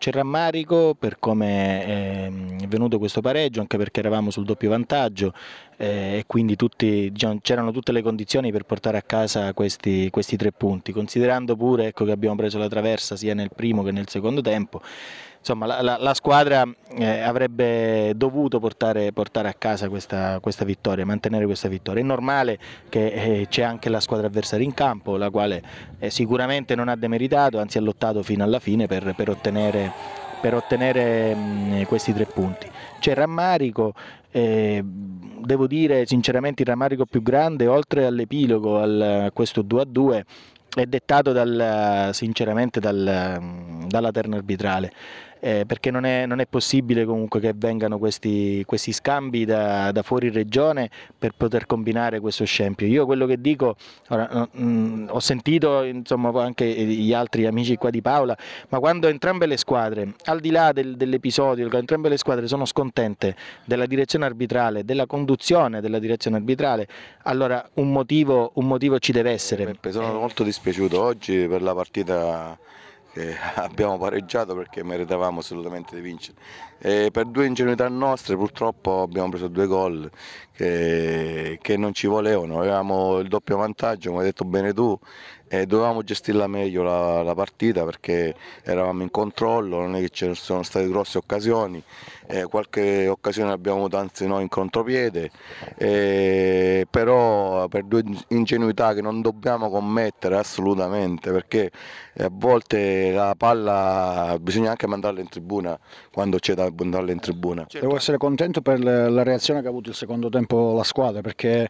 C'è rammarico per come ehm, è venuto questo pareggio, anche perché eravamo sul doppio vantaggio eh, e quindi diciamo, c'erano tutte le condizioni per portare a casa questi, questi tre punti, considerando pure ecco, che abbiamo preso la traversa sia nel primo che nel secondo tempo insomma, la, la, la squadra eh, avrebbe dovuto portare, portare a casa questa, questa, vittoria, mantenere questa vittoria. È normale che eh, c'è anche la squadra avversaria in campo, la quale eh, sicuramente non ha demeritato, anzi ha lottato fino alla fine per, per ottenere, per ottenere mh, mm, questi tre punti. C'è rammarico, eh, devo dire sinceramente il rammarico più grande, oltre all'epilogo, al, a questo 2-2, è dettato dal, sinceramente dal, mm, dalla terna arbitrale eh, perché non è, non è, possibile comunque che vengano questi, questi scambi da, da, fuori regione per poter combinare questo scempio. Io quello che dico, ora, mh, mm, ho sentito insomma, anche gli altri amici qua di Paola, ma quando entrambe le squadre, al di là del, dell'episodio, entrambe le squadre sono scontente della direzione arbitrale, della conduzione della direzione arbitrale, allora un motivo, un motivo ci deve essere. Sono molto dispiaciuto oggi per la partita che abbiamo pareggiato perché meritavamo assolutamente di vincere. E per due ingenuità nostre purtroppo abbiamo preso due gol che, che, non ci volevano, avevamo il doppio vantaggio, come hai detto bene tu, e dovevamo gestirla meglio la, la partita perché eravamo in controllo, non è che ci sono state grosse occasioni, e qualche occasione abbiamo avuto anzi noi in contropiede, e, però per due ingenuità che non dobbiamo commettere assolutamente perché eh, a volte la palla bisogna anche mandarla in tribuna quando c'è da mandarla in eh, tribuna. Certo. Devo essere contento per la reazione che ha avuto il secondo tempo la squadra perché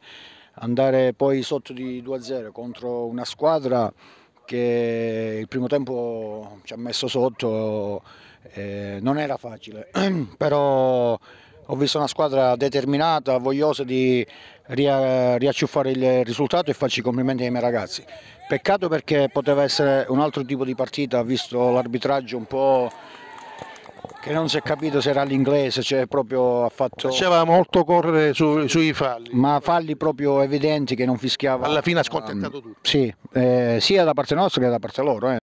andare poi sotto di 2-0 contro una squadra che il primo tempo ci ha messo sotto eh, non era facile, però ho visto una squadra determinata, vogliosa di ria, riacciuffare il risultato e faccio i complimenti ai miei ragazzi. Peccato perché poteva essere un altro tipo di partita, visto l'arbitraggio un po' che non si è capito se era l'inglese, cioè proprio ha fatto... Faceva molto correre su, sui falli. Ma falli proprio evidenti che non fischiava. Alla fine ha scontentato um, ehm, tutti. Sì, eh, sia da parte nostra che da parte loro. Eh.